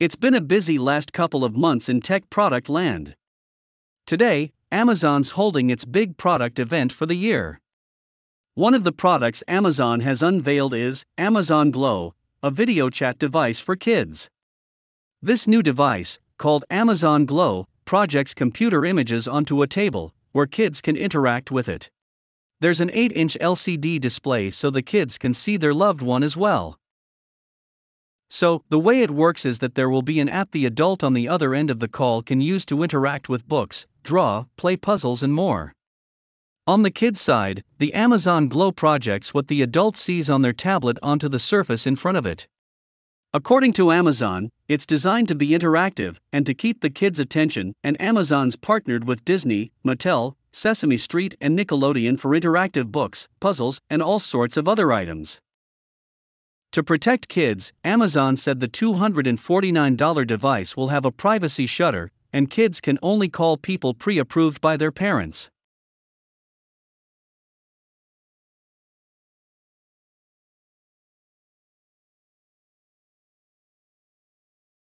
It's been a busy last couple of months in tech product land. Today, Amazon's holding its big product event for the year. One of the products Amazon has unveiled is Amazon Glow, a video chat device for kids. This new device, called Amazon Glow, projects computer images onto a table where kids can interact with it. There's an 8 inch LCD display so the kids can see their loved one as well. So, the way it works is that there will be an app the adult on the other end of the call can use to interact with books, draw, play puzzles, and more. On the kids' side, the Amazon Glow projects what the adult sees on their tablet onto the surface in front of it. According to Amazon, it's designed to be interactive and to keep the kids' attention, and Amazon's partnered with Disney, Mattel, Sesame Street, and Nickelodeon for interactive books, puzzles, and all sorts of other items. To protect kids, Amazon said the $249 device will have a privacy shutter, and kids can only call people pre approved by their parents.